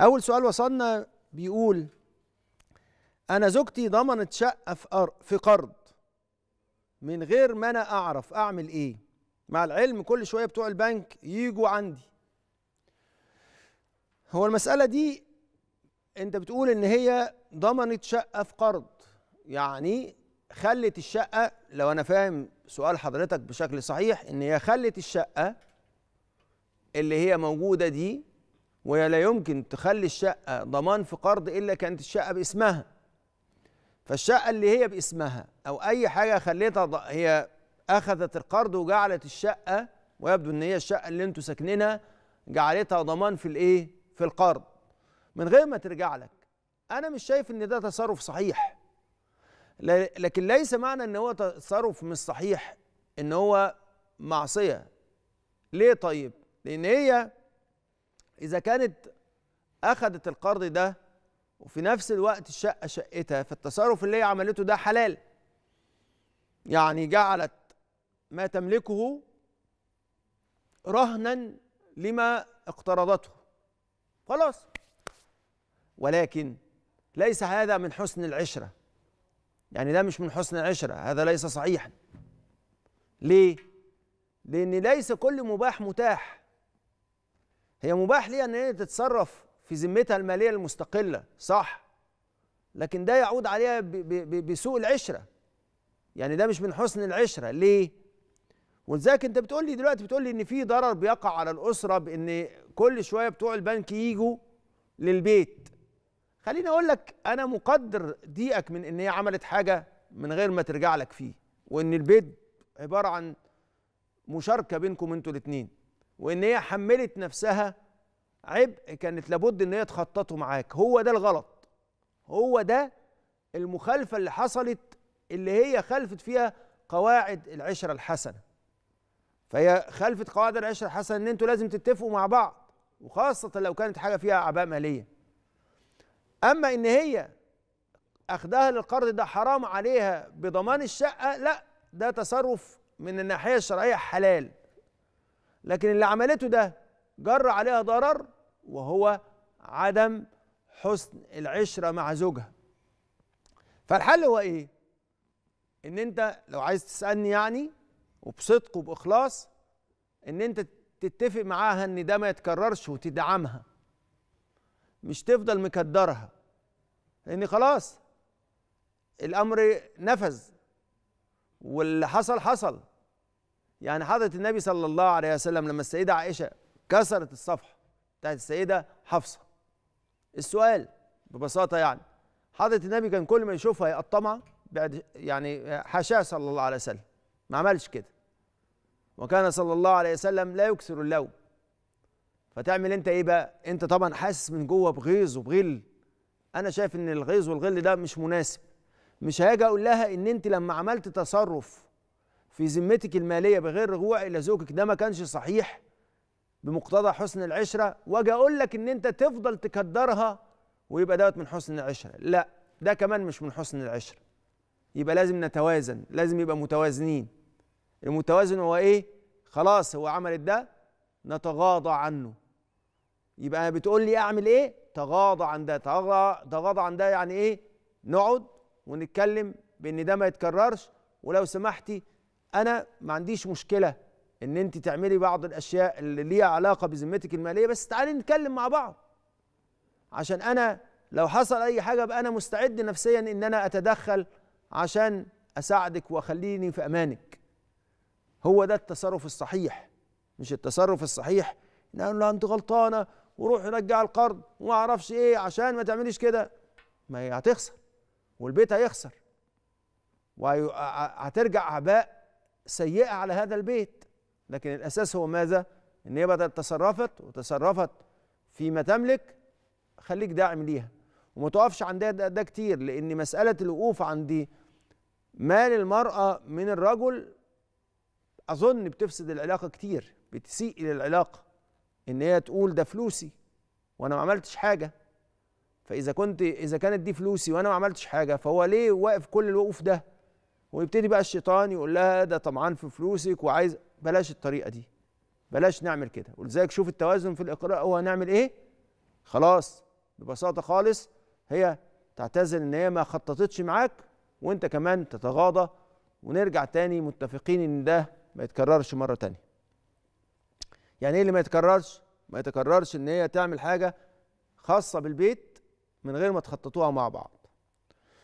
أول سؤال وصلنا بيقول أنا زوجتي ضمنت شقة في في قرض من غير ما أنا أعرف أعمل إيه مع العلم كل شوية بتوع البنك يجوا عندي هو المسألة دي أنت بتقول إن هي ضمنت شقة في قرض يعني خلت الشقة لو أنا فاهم سؤال حضرتك بشكل صحيح إن هي خلت الشقة اللي هي موجودة دي وهي لا يمكن تخلي الشقة ضمان في قرض إلا كانت الشقة باسمها فالشقة اللي هي باسمها أو أي حاجة خليتها هي أخذت القرض وجعلت الشقة ويبدو إن هي الشقة اللي أنتوا ساكنينها جعلتها ضمان في الإيه؟ في القرض من غير ما ترجع لك أنا مش شايف إن ده تصرف صحيح لكن ليس معنى إن هو تصرف مش صحيح إن هو معصية ليه طيب؟ لأن هي إذا كانت أخذت القرض ده وفي نفس الوقت الشقة شقتها فالتصرف اللي هي عملته ده حلال يعني جعلت ما تملكه رهنا لما اقترضته خلاص ولكن ليس هذا من حسن العشرة يعني ده مش من حسن العشرة هذا ليس صحيحا ليه؟ لأن ليس كل مباح متاح هي مباح ليها ان هي تتصرف في ذمتها الماليه المستقله صح لكن ده يعود عليها بسوء العشره يعني ده مش من حسن العشره ليه ولذلك انت بتقول لي دلوقتي بتقول لي ان في ضرر بيقع على الاسره بان كل شويه بتوع البنك يجوا للبيت خليني اقول لك انا مقدر ضيقك من ان هي عملت حاجه من غير ما ترجع لك فيه وان البيت عباره عن مشاركه بينكم انتوا الاثنين وان هي حملت نفسها عبء كانت لابد ان هي تخططه معاك هو ده الغلط هو ده المخالفه اللي حصلت اللي هي خالفت فيها قواعد العشره الحسنه فهي خالفت قواعد العشره الحسنه ان انتوا لازم تتفقوا مع بعض وخاصه لو كانت حاجه فيها اعباء ماليه اما ان هي اخذها للقرض ده حرام عليها بضمان الشقه لا ده تصرف من الناحيه الشرعيه حلال لكن اللي عملته ده جر عليها ضرر وهو عدم حسن العشره مع زوجها فالحل هو ايه ان انت لو عايز تسالني يعني وبصدق وباخلاص ان انت تتفق معاها ان ده ما يتكررش وتدعمها مش تفضل مكدرها لان خلاص الامر نفذ واللي حصل حصل يعني حضرة النبي صلى الله عليه وسلم لما السيدة عائشة كسرت الصفحة بتاعت السيدة حفصة السؤال ببساطة يعني حضرة النبي كان كل ما يشوفها يقطمها بعد يعني حاشاه صلى الله عليه وسلم ما عملش كده وكان صلى الله عليه وسلم لا يكسر اللوم فتعمل انت ايه بقى انت طبعا حاسس من جوه بغيظ وبغل انا شايف ان الغيظ والغل ده مش مناسب مش هاجي اقول لها ان انت لما عملت تصرف في ذمتك الماليه بغير رجوع الى زوجك ده ما كانش صحيح بمقتضى حسن العشره واجي اقول لك ان انت تفضل تكدرها ويبقى دوت من حسن العشره لا ده كمان مش من حسن العشره يبقى لازم نتوازن لازم يبقى متوازنين المتوازن هو ايه خلاص هو عملت ده نتغاضى عنه يبقى بتقول لي اعمل ايه تغاضى عن ده تغاضى عن ده يعني ايه نقعد ونتكلم بان ده ما يتكررش ولو سمحتي انا ما عنديش مشكله ان انت تعملي بعض الاشياء اللي ليها علاقه بذمتك الماليه بس تعالي نتكلم مع بعض عشان انا لو حصل اي حاجه ابقى انا مستعد نفسيا ان انا اتدخل عشان اساعدك واخليني في امانك هو ده التصرف الصحيح مش التصرف الصحيح ان اقول انت غلطانه وروح رجع القرض وما اعرفش ايه عشان ما تعمليش كده ما هي هتخسر والبيت هيخسر وهترجع اعباء سيئة على هذا البيت لكن الأساس هو ماذا؟ إن هي بدل تصرفت وتصرفت فيما تملك خليك داعم ليها وما تقفش عند ده, ده كتير لأن مسألة الوقوف عند مال المرأة من الرجل أظن بتفسد العلاقة كتير بتسيء إلى العلاقة إن هي تقول ده فلوسي وأنا ما عملتش حاجة فإذا كنت إذا كانت دي فلوسي وأنا ما عملتش حاجة فهو ليه واقف كل الوقوف ده؟ ويبتدي بقى الشيطان يقول لها ده طمعان في فلوسك وعايز بلاش الطريقه دي بلاش نعمل كده ولذلك شوف التوازن في الاقراء هو هنعمل ايه خلاص ببساطه خالص هي تعتذر ان هي ما خططتش معاك وانت كمان تتغاضى ونرجع تاني متفقين ان ده ما يتكررش مره تانية يعني ايه اللي ما يتكررش ما يتكررش ان هي تعمل حاجه خاصه بالبيت من غير ما تخططوها مع بعض